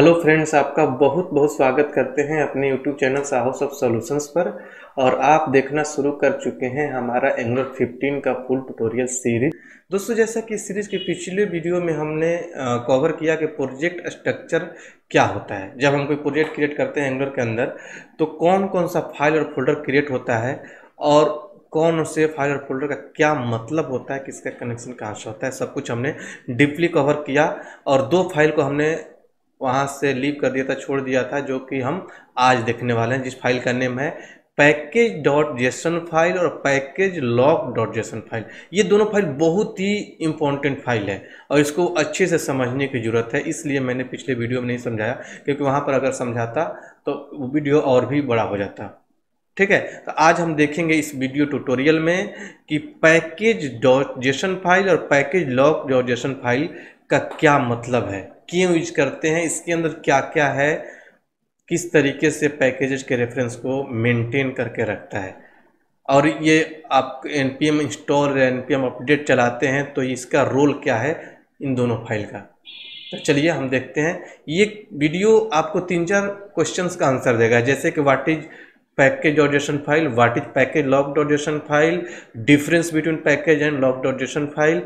hello friends आपका बहुत बहुत स्वागत करते हैं अपने YouTube channel Sahas of solutions पर और आप देखना शुरू कर चुके हैं हमारा एंगलर 15 का फुल ट्यूटोरियल सीरीज दोस्तों जैसा कि सीरीज के पिछले वीडियो में हमने कवर किया कि प्रोजेक्ट स्ट्रक्चर क्या होता है जब हम कोई प्रोजेक्ट क्रिएट करते हैं एंगलर के अंदर तो कौन कौन सा फाइल और फोल्डर क्रिएट होता है और कौन से फाइल और फोल्डर का क्या मतलब होता है किसका कनेक्शन कहाँ से होता है सब कुछ हमने डीपली कवर किया और दो फाइल को हमने वहाँ से लीव कर दिया था छोड़ दिया था जो कि हम आज देखने वाले हैं जिस फाइल का नेम है पैकेज डॉट जेसन फाइल और package lock dot JSON file ये दोनों फाइल बहुत ही इंपॉर्टेंट फाइल है और इसको अच्छे से समझने की ज़रूरत है इसलिए मैंने पिछले वीडियो में नहीं समझाया क्योंकि वहाँ पर अगर समझाता तो वीडियो और भी बड़ा हो जाता ठीक है तो आज हम देखेंगे इस वीडियो ट्यूटोरियल में कि पैकेज डॉट जेसन फाइल और package lock dot JSON file का क्या मतलब है क्यों यूज करते हैं इसके अंदर क्या क्या है किस तरीके से पैकेजेस के रेफरेंस को मेंटेन करके रखता है और ये आप एन पी एम इंस्टॉल या एन पी एम अपडेट चलाते हैं तो इसका रोल क्या है इन दोनों फाइल का तो चलिए हम देखते हैं ये वीडियो आपको तीन चार क्वेश्चंस का आंसर देगा जैसे कि what is package audition file what is package lock audition file difference between package and lock audition file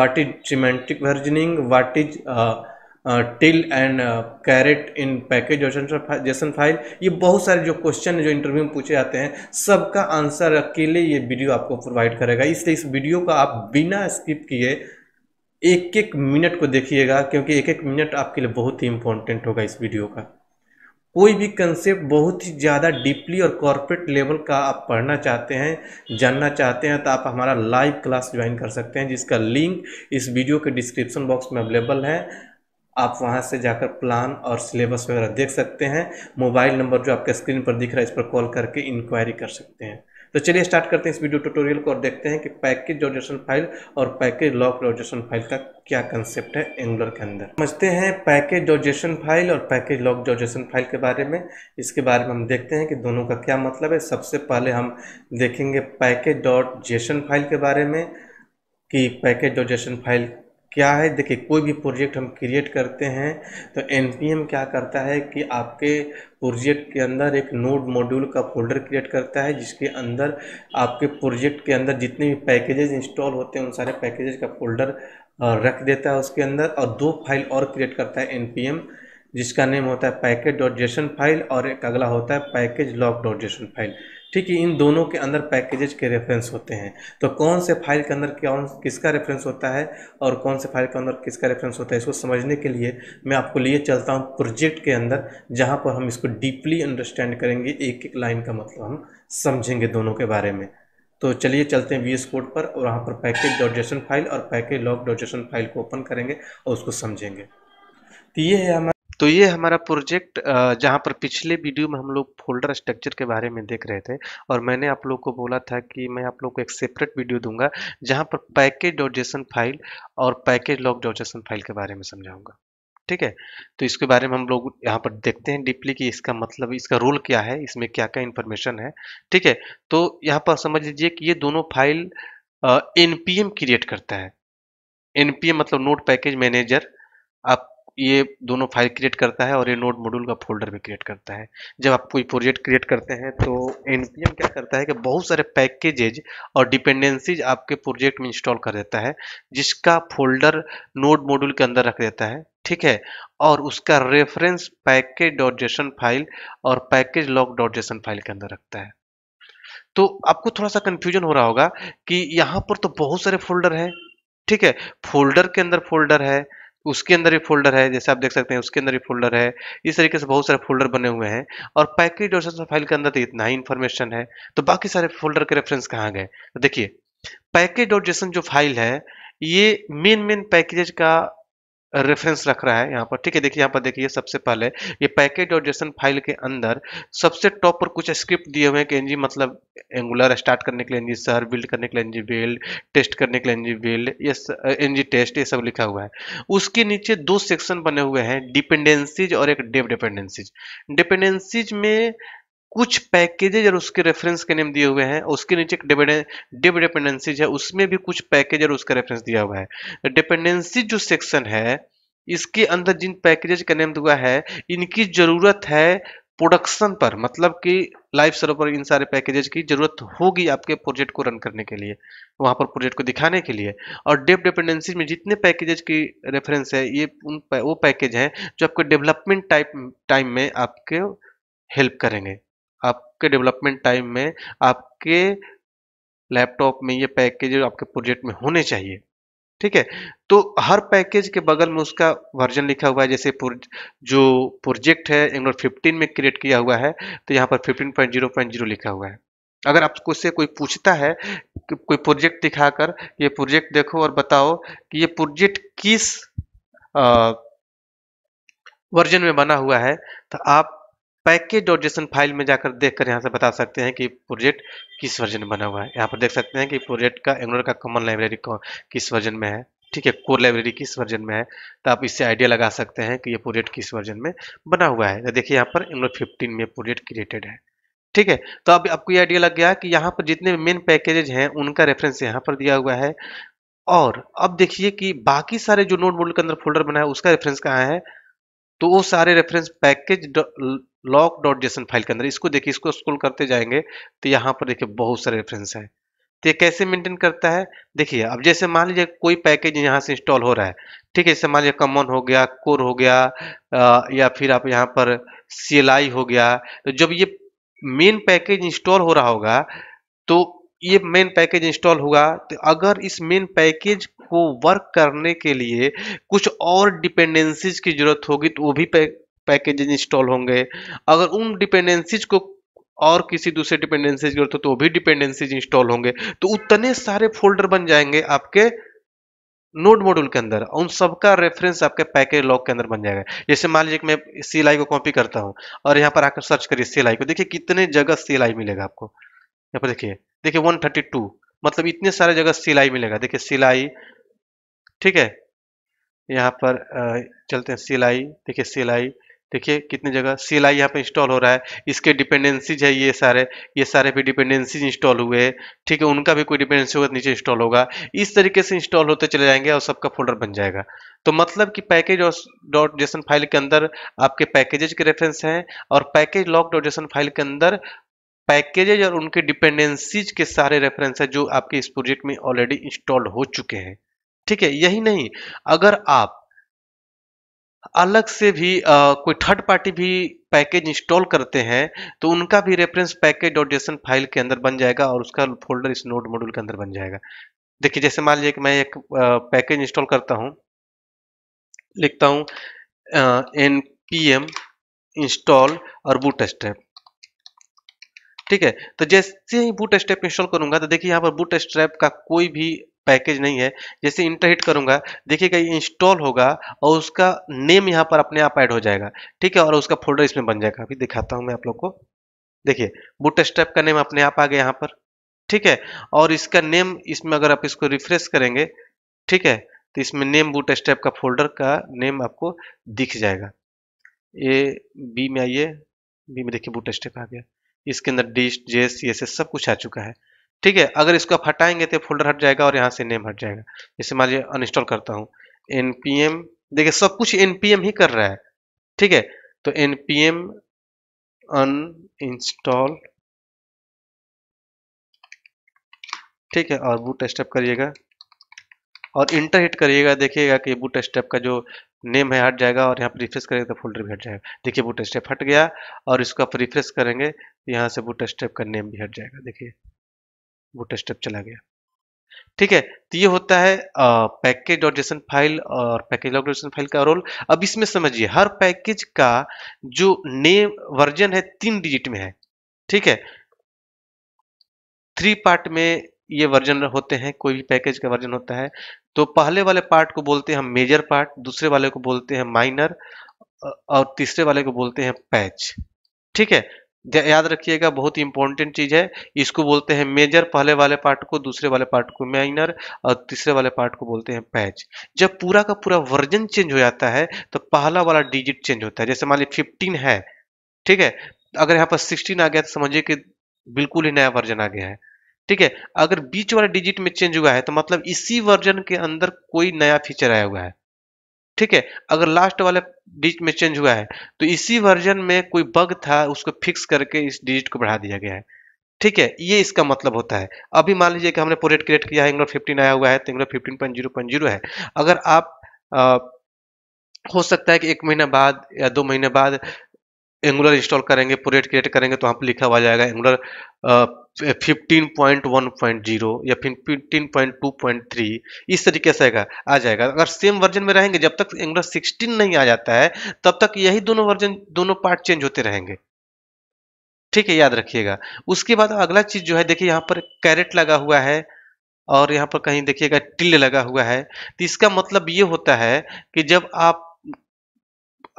what is semantic versioning what is tilde and caret in package JSON file ये बहुत सारे जो question जो interview में पूछे जाते हैं सबका आंसर अकेले ये वीडियो आपको प्रोवाइड करेगा इसलिए इस वीडियो का आप बिना स्किप किए एक एक मिनट को देखिएगा क्योंकि एक एक मिनट आपके लिए बहुत ही इंपॉर्टेंट होगा इस वीडियो का कोई भी कंसेप्ट बहुत ही ज़्यादा डीपली और कॉरपोरेट लेवल का आप पढ़ना चाहते हैं जानना चाहते हैं तो आप हमारा लाइव क्लास ज्वाइन कर सकते हैं जिसका लिंक इस वीडियो के डिस्क्रिप्शन बॉक्स में अवेलेबल है आप वहाँ से जाकर प्लान और सिलेबस वगैरह देख सकते हैं मोबाइल नंबर जो आपके स्क्रीन पर दिख रहा है इस पर कॉल करके इंक्वायरी कर सकते हैं तो चलिए स्टार्ट करते हैं इस वीडियो ट्यूटोरियल को और देखते हैं कि पैकेज जोडेशन फाइल और पैकेज लॉक जोडेशन फाइल का क्या कंसेप्ट है एंगुलर के अंदर समझते हैं पैकेज जोजेशन फाइल और पैकेज लॉक जोजेशन फाइल के बारे में इसके बारे में हम देखते हैं कि दोनों का क्या मतलब है सबसे पहले हम देखेंगे पैकेज डॉट जेशन फाइल के बारे में कि पैकेज जोजेशन फाइल क्या है देखिए कोई भी प्रोजेक्ट हम क्रिएट करते हैं तो एन क्या करता है कि आपके प्रोजेक्ट के अंदर एक नोड मॉड्यूल का फोल्डर क्रिएट करता है जिसके अंदर आपके प्रोजेक्ट के अंदर जितने भी पैकेजेस इंस्टॉल होते हैं उन सारे पैकेजेस का फोल्डर रख देता है उसके अंदर और दो फाइल और क्रिएट करता है एन जिसका नेम होता है पैकेज डॉट जेसन फाइल और एक अगला होता है package lock dot JSON file ठीक है इन दोनों के अंदर पैकेजेज के रेफरेंस होते हैं तो कौन से फाइल के अंदर कौन किसका रेफरेंस होता है और कौन से फाइल के अंदर किसका रेफरेंस होता है इसको समझने के लिए मैं आपको लिए चलता हूँ प्रोजेक्ट के अंदर जहाँ पर हम इसको डीपली अंडरस्टैंड करेंगे एक एक लाइन का मतलब हम समझेंगे दोनों के बारे में तो चलिए चलते हैं वी कोड पर और वहाँ पर पैकेज डॉट जेसन फाइल और package lock dot JSON file को ओपन करेंगे और उसको समझेंगे तो ये है हमारा तो ये हमारा प्रोजेक्ट जहाँ पर पिछले वीडियो में हम लोग फोल्डर स्ट्रक्चर के बारे में देख रहे थे और मैंने आप लोग को बोला था कि मैं आप लोग को एक सेपरेट वीडियो दूंगा जहाँ पर पैकेज डॉट जेसन फाइल और package lock dot JSON file के बारे में समझाऊंगा ठीक है तो इसके बारे में हम लोग यहाँ पर देखते हैं डीपली कि इसका मतलब इसका रोल क्या है इसमें क्या क्या इन्फॉर्मेशन है ठीक है तो यहाँ पर समझ लीजिए कि ये दोनों फाइल एनपीएम क्रिएट करता है एनपीएम मतलब नोट पैकेज मैनेजर आप ये दोनों फाइल क्रिएट करता है और ये नोट मॉड्यूल का फोल्डर भी क्रिएट करता है जब आप कोई प्रोजेक्ट क्रिएट करते हैं तो एन क्या करता है कि बहुत सारे पैकेजेज और डिपेंडेंसीज आपके प्रोजेक्ट में इंस्टॉल कर देता है जिसका फोल्डर नोट मॉड्यूल के अंदर रख देता है ठीक है और उसका reference package dot JSON file और package lock dot JSON file के अंदर रखता है तो आपको थोड़ा सा कंफ्यूजन हो रहा होगा कि यहाँ पर तो बहुत सारे फोल्डर हैं ठीक है फोल्डर के अंदर फोल्डर है उसके अंदर भी फोल्डर है जैसे आप देख सकते हैं उसके अंदर भी फोल्डर है इस तरीके से बहुत सारे फोल्डर बने हुए हैं और पैकेज और फाइल के अंदर तो इतना ही इन्फॉर्मेशन है तो बाकी सारे फोल्डर के रेफरेंस कहाँ गए तो देखिए पैकेज और जो फाइल है ये मेन मेन पैकेजेज का रेफरेंस रख रहा है यहाँ पर ठीक है देखिए यहाँ पर देखिए सबसे पहले ये पैकेज और जेसन फाइल के अंदर सबसे टॉप पर कुछ स्क्रिप्ट दिए हुए हैं कि एनजी मतलब एंगुलर स्टार्ट करने के लिए एनजी सर बिल्ड करने के लिए एनजी बिल्ड टेस्ट करने के लिए एनजी बिल्ड ये एनजी टेस्ट ये सब लिखा हुआ है उसके नीचे दो सेक्शन बने हुए हैं डिपेंडेंसीज और एक डेव डिपेंडेंसीज डिपेंडेंसीज में कुछ पैकेजेज और उसके रेफरेंस के नेम दिए हुए हैं उसके नीचे एक डिप डिपेंडेंसीज है उसमें भी कुछ पैकेज और उसका रेफरेंस दिया हुआ है डिपेंडेंसी जो सेक्शन है इसके अंदर जिन पैकेजेज का नेम हुआ है इनकी जरूरत है प्रोडक्शन पर मतलब कि लाइफ सर्व पर इन सारे पैकेजेज की जरूरत होगी आपके प्रोजेक्ट को रन करने के लिए वहां पर प्रोजेक्ट को दिखाने के लिए और डेप डिपेंडेंसी में जितने पैकेजेज की रेफरेंस है ये उन वो पैकेज हैं जो आपके डेवलपमेंट टाइप टाइम में आपके हेल्प करेंगे आपके डेवलपमेंट टाइम में आपके लैपटॉप में ये पैकेज आपके प्रोजेक्ट में होने चाहिए ठीक है तो हर पैकेज के बगल में उसका वर्जन लिखा हुआ है जैसे जो प्रोजेक्ट है एंगुलर 15 में क्रिएट किया हुआ है तो यहाँ पर 15.0.0 लिखा हुआ है अगर आपको से कोई पूछता है कोई प्रोजेक्ट दिखाकर ये प्रोजेक्ट देखो और बताओ कि ये प्रोजेक्ट किस वर्जन में बना हुआ है तो आप पैकेज डॉट जेसन फाइल में जाकर देखकर यहाँ से बता सकते हैं कि प्रोजेक्ट किस वर्जन में बना हुआ है यहाँ पर देख सकते हैं कि प्रोजेक्ट का एंगुलर का कॉमन लाइब्रेरी किस वर्जन में है ठीक है कोर लाइब्रेरी किस वर्जन में है तो आप इससे आइडिया लगा सकते हैं कि ये प्रोजेक्ट किस वर्जन में बना हुआ है तो देखिए यहाँ पर एंगुलर फिफ्टीन में प्रोजेक्ट क्रिएटेड है ठीक है तो अब आपको ये आइडिया लग गया कि यहाँ पर जितने मेन पैकेजेज हैं उनका रेफरेंस यहाँ पर दिया हुआ है और अब देखिए कि बाकी सारे जो नोट के अंदर फोल्डर बना है उसका रेफरेंस कहाँ है तो वो सारे reference package lock dot JSON file के अंदर इसको देखिए इसको स्कूल करते जाएंगे तो यहाँ पर देखिए बहुत सारे रेफरेंस हैं तो ये कैसे मेंटेन करता है देखिए अब जैसे मान लीजिए कोई पैकेज यहाँ से इंस्टॉल हो रहा है ठीक है जैसे मान लीजिए कमन हो गया कोर हो गया आ, या फिर आप यहाँ पर सी हो गया तो जब ये मेन पैकेज इंस्टॉल हो रहा होगा तो ये मेन पैकेज इंस्टॉल होगा तो अगर इस मेन पैकेज को वर्क करने के लिए कुछ और डिपेंडेंसीज की जरूरत होगी तो वो भी पैकेज इंस्टॉल होंगे अगर उन डिपेंडेंसीज को और किसी दूसरे डिपेंडेंसीज की जरूरत हो तो वो भी डिपेंडेंसीज इंस्टॉल होंगे तो उतने सारे फोल्डर बन जाएंगे आपके नोड मॉड्यूल के अंदर उन सबका रेफरेंस आपके पैकेज लॉक के अंदर बन जाएगा जैसे मान लीजिए मैं सीलाई को कॉपी करता हूँ और यहाँ पर आकर सर्च करिए सीलाई को देखिए कितने जगह सीलाई मिलेगा आपको यहाँ पर देखिए देखिए 132 मतलब इतने सारे जगह सिलाई मिलेगा देखिए सिलाई ठीक है यहाँ पर चलते हैं सिलाई देखिए सिलाई देखिए कितने जगह सिलाई यहाँ पर इंस्टॉल हो रहा है इसके डिपेंडेंसीज है ये सारे ये सारे भी डिपेंडेंसीज इंस्टॉल हुए हैं ठीक है उनका भी कोई डिपेंडेंसी होगा तो नीचे इंस्टॉल होगा इस तरीके से इंस्टॉल होते चले जाएंगे और सबका फोल्डर बन जाएगा तो मतलब कि पैकेज और डॉट जेसन फाइल के अंदर आपके पैकेजेज के रेफरेंस हैं और package lock dot JSON file के अंदर पैकेजेज और उनके डिपेंडेंसीज के सारे रेफरेंस है जो आपके इस प्रोजेक्ट में ऑलरेडी इंस्टॉल्ड हो चुके हैं ठीक है यही नहीं अगर आप अलग से भी आ, कोई थर्ड पार्टी भी पैकेज इंस्टॉल करते हैं तो उनका भी reference package dot JSON file के अंदर बन जाएगा और उसका फोल्डर इस नोट मॉड्यूल के अंदर बन जाएगा देखिए जैसे मान लीजिए कि मैं एक पैकेज इंस्टॉल करता हूँ लिखता हूं एन पी एम इंस्टॉल और बूट स्टेप ठीक है तो जैसे ही बूट स्टेप इंस्टॉल करूंगा तो देखिए यहाँ पर बूट स्ट्रैप का कोई भी पैकेज नहीं है जैसे इंटर हिट करूंगा देखिएगा ये इंस्टॉल होगा और उसका नेम यहाँ पर अपने आप ऐड हो जाएगा ठीक है और उसका फोल्डर इसमें बन जाएगा अभी दिखाता हूँ मैं आप लोग को देखिए बूट स्टेप का नेम अपने आप आ गया यहाँ पर ठीक है और इसका नेम इसमें अगर आप इसको रिफ्रेश करेंगे ठीक है तो इसमें नेम बूट स्टेप का फोल्डर का नेम आपको दिख जाएगा ए बी में आइए बी में देखिए बूट स्टेप आ गया इसके अंदर डिस्ट जे सी एस एस सब कुछ आ चुका है ठीक है अगर इसको आप हटाएंगे तो फोल्डर हट जाएगा और यहाँ से नेम हट जाएगा जैसे मान लीजिए अनइंस्टॉल करता हूँ एनपीएम देखिए सब कुछ एनपीएम ही कर रहा है ठीक है तो एनपीएम अन इंस्टॉल ठीक है और बूट स्टेप करिएगा और इंटर हिट करिएगा देखिएगा कि बूट स्टेप का जो नेम है हट जाएगा और यहाँ पर रिफ्रेश करेंगे तो फोल्डर भी हट जाएगा देखिए बूट स्टेप हट गया और इसको आप रिफ्रेश करेंगे यहाँ से बूट स्टेप का नेम भी हट जाएगा देखिए बूट स्टेप चला गया ठीक है तो ये होता है पैकेज डॉट जेसन फाइल और पैकेज डॉट जेसन फाइल का रोल अब इसमें समझिए हर पैकेज का जो नेम वर्जन है तीन डिजिट में है ठीक है थ्री पार्ट में ये वर्जन होते हैं कोई भी पैकेज का वर्जन होता है तो पहले वाले पार्ट को बोलते हैं हम मेजर पार्ट दूसरे वाले को बोलते हैं माइनर और तीसरे वाले को बोलते हैं पैच ठीक है याद रखिएगा बहुत ही इंपॉर्टेंट चीज है इसको बोलते हैं मेजर पहले वाले पार्ट को दूसरे वाले पार्ट को माइनर और तीसरे वाले पार्ट को बोलते हैं पैच जब पूरा का पूरा वर्जन चेंज हो जाता है तो पहला वाला डिजिट चेंज होता है जैसे मान लीजिए फिफ्टीन है ठीक है अगर यहाँ पर सिक्सटीन आ गया तो समझिए कि बिल्कुल ही नया वर्जन आ गया है ठीक है अगर बीच वाला डिजिट में चेंज हुआ है तो मतलब इसी वर्जन के अंदर कोई नया फीचर आया हुआ है ठीक है अगर लास्ट वाले डिजिट में चेंज हुआ है तो इसी वर्जन में कोई बग था उसको फिक्स करके इस डिजिट को बढ़ा दिया गया है ठीक है ये इसका मतलब होता है अभी मान लीजिए कि हमने पोरेट क्रिएट किया है एंगुलर फिफ्टीन आया हुआ है तो Angular fifteen point zero point zero है अगर आप आ, हो सकता है कि एक महीना बाद या दो महीने बाद एंगुलर इंस्टॉल करेंगे पोरेट क्रिएट करेंगे तो यहाँ पर लिखा हुआ जाएगा Angular fifteen point one point zero या फिर fifteen point two point three इस तरीके से आएगा आ जाएगा अगर सेम वर्जन में रहेंगे जब तक एंगुलर सिक्सटीन नहीं आ जाता है तब तक यही दोनों वर्जन दोनों पार्ट चेंज होते रहेंगे ठीक है याद रखिएगा उसके बाद अगला चीज जो है देखिए यहाँ पर कैरेट लगा हुआ है और यहाँ पर कहीं देखिएगा टिल लगा हुआ है तो इसका मतलब ये होता है कि जब आप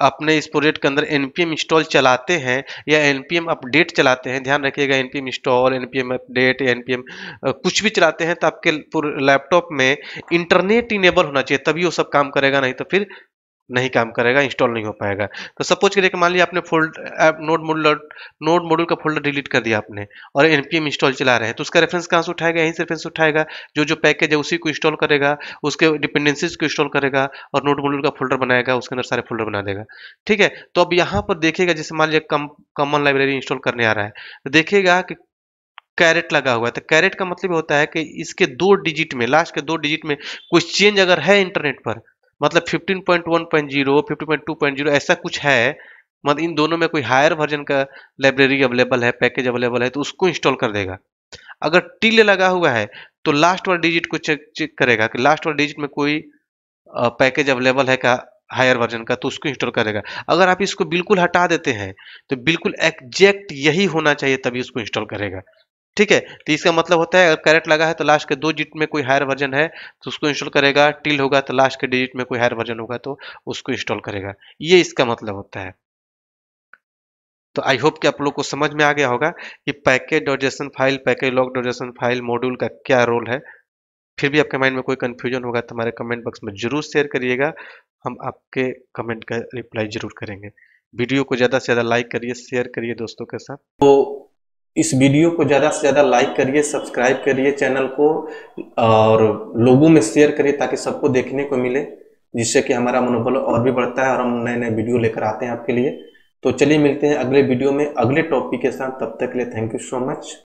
अपने इस प्रोजेक्ट के अंदर एन एम इंस्टॉल चलाते हैं या एन एम अपडेट चलाते हैं ध्यान रखिएगा N NPM install M update या एम कुछ भी चलाते हैं तो आपके लैपटॉप में इंटरनेट इनेबल होना चाहिए तभी वो सब काम करेगा नहीं तो फिर नहीं काम करेगा इंस्टॉल नहीं हो पाएगा तो सपोज करिए मान लीजिए आपने fold node module node module का फोल्डर डिलीट कर दिया आपने और एनपीएम इंस्टॉल चला रहे हैं तो उसका रेफरेंस कहाँ से उठाएगा यहीं से रेफरेंस उठाएगा जो जो पैकेज है उसी को इंस्टॉल करेगा उसके डिपेंडेंसीज को इंस्टॉल करेगा और नोट मॉड्यूल का फोल्डर बनाएगा उसके अंदर सारे फोल्डर बना देगा ठीक है तो अब यहाँ पर देखेगा जैसे मान लीजिए कम कॉमन लाइब्रेरी इंस्टॉल करने आ रहा है तो देखेगा कि कैरेट लगा हुआ है तो कैरेट का मतलब होता है कि इसके दो डिजिट में लास्ट के दो डिजिट में कुछ चेंज अगर है इंटरनेट पर मतलब 15.1.0 15.2.0 ऐसा कुछ है मतलब इन दोनों में कोई हायर वर्जन का लाइब्रेरी अवेलेबल है पैकेज अवेलेबल है तो उसको इंस्टॉल कर देगा अगर टिल लगा हुआ है तो लास्ट वाला डिजिट को चेक चेक करेगा कि लास्ट वाला डिजिट में कोई पैकेज अवेलेबल है का हायर वर्जन का तो उसको इंस्टॉल करेगा अगर आप इसको बिल्कुल हटा देते हैं तो बिल्कुल एग्जैक्ट यही होना चाहिए तभी उसको इंस्टॉल करेगा ठीक है तो इसका मतलब होता है अगर कैरेट लगा है तो लास्ट के दो डिजिट में कोई हायर वर्जन है तो उसको इंस्टॉल करेगा टिल होगा तो लास्ट के डिजिट में कोई हायर वर्जन होगा तो उसको इंस्टॉल करेगा ये इसका मतलब होता है तो आई होप कि आप लोग को समझ में आ गया होगा कि package dot JSON file package lock dot JSON file module का क्या रोल है फिर भी आपके माइंड में कोई कन्फ्यूजन होगा तो हमारे कमेंट बॉक्स में जरूर शेयर करिएगा हम आपके कमेंट का रिप्लाई जरूर करेंगे वीडियो को ज़्यादा से ज़्यादा लाइक करिए शेयर करिए दोस्तों के साथ तो इस वीडियो को ज़्यादा से ज़्यादा लाइक करिए सब्सक्राइब करिए चैनल को और लोगों में शेयर करिए ताकि सबको देखने को मिले जिससे कि हमारा मनोबल और भी बढ़ता है और हम नए नए वीडियो लेकर आते हैं आपके लिए तो चलिए मिलते हैं अगले वीडियो में अगले टॉपिक के साथ तब तक के लिए थैंक यू सो मच